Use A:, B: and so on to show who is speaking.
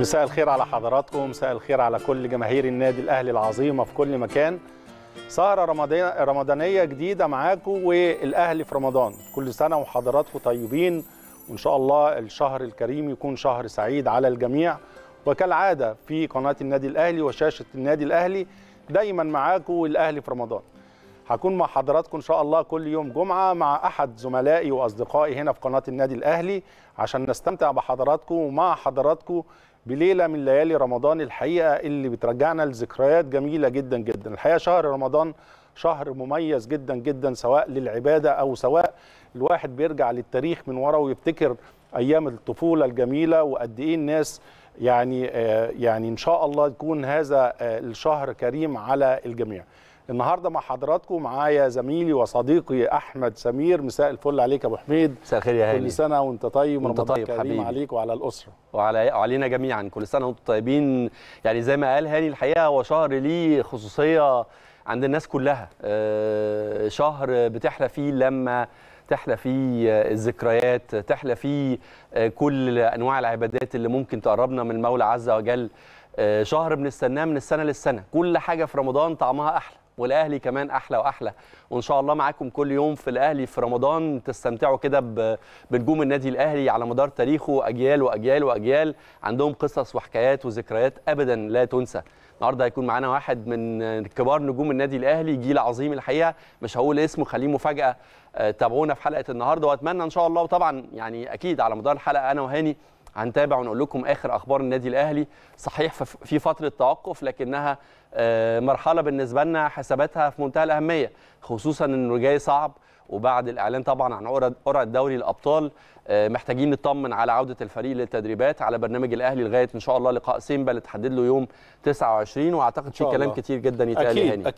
A: مساء الخير على حضراتكم مساء الخير على كل جماهير النادي الاهلي العظيمه في كل مكان سهره رمضانيه جديده معاكم والاهلي في رمضان كل سنه وحضراتكم طيبين وان شاء الله الشهر الكريم يكون شهر سعيد على الجميع وكالعاده في قناه النادي الاهلي وشاشه النادي الاهلي دايما معاكم والأهلي في رمضان هكون مع حضراتكم ان شاء الله كل يوم جمعه مع احد زملائي واصدقائي هنا في قناه النادي الاهلي عشان نستمتع بحضراتكم ومع حضراتكم بليله من ليالي رمضان الحقيقه اللي بترجعنا لذكريات جميله جدا جدا الحقيقه شهر رمضان شهر مميز جدا جدا سواء للعباده او سواء الواحد بيرجع للتاريخ من ورا ويفتكر ايام الطفوله الجميله وقد ايه الناس يعني آه، يعني ان شاء الله يكون هذا آه، الشهر كريم على الجميع النهارده مع حضراتكم معايا زميلي وصديقي احمد سمير مساء الفل عليك يا ابو حميد مساء الخير يا هاني كل سنه وانت طيب وانت طيب كريم حبيبي عليك
B: وعلى الاسره وعلى وعلينا جميعا كل سنه وانتم طيبين يعني زي ما قال هاني الحقيقه هو شهر ليه خصوصيه عند الناس كلها آه، شهر بتحلى فيه لما تحلى فيه الذكريات تحلى فيه آه، كل انواع العبادات اللي ممكن تقربنا من المولى عز وجل آه، شهر بنستناه من السنه للسنه كل حاجه في رمضان طعمها احلى والاهلي كمان احلى واحلى وان شاء الله معاكم كل يوم في الاهلي في رمضان تستمتعوا كده بنجوم النادي الاهلي على مدار تاريخه اجيال واجيال واجيال عندهم قصص وحكايات وذكريات ابدا لا تنسى النهارده هيكون معانا واحد من كبار نجوم النادي الاهلي جيل عظيم الحقيقه مش هقول اسمه خليه مفاجاه آه، تابعونا في حلقه النهارده واتمنى ان شاء الله وطبعا يعني اكيد على مدار الحلقه انا وهاني هنتابع ونقول لكم اخر اخبار النادي الاهلي صحيح في فتره توقف لكنها آه، مرحله بالنسبه لنا حساباتها في منتهى الاهميه خصوصا انه جاي صعب وبعد الاعلان طبعا عن قرعه دوري الابطال آه، محتاجين نطمن على عوده الفريق للتدريبات على برنامج الاهلي لغايه ان شاء الله لقاء سيمبا اللي تحدد له يوم 29 واعتقد في كلام كتير جدا يتقال هاني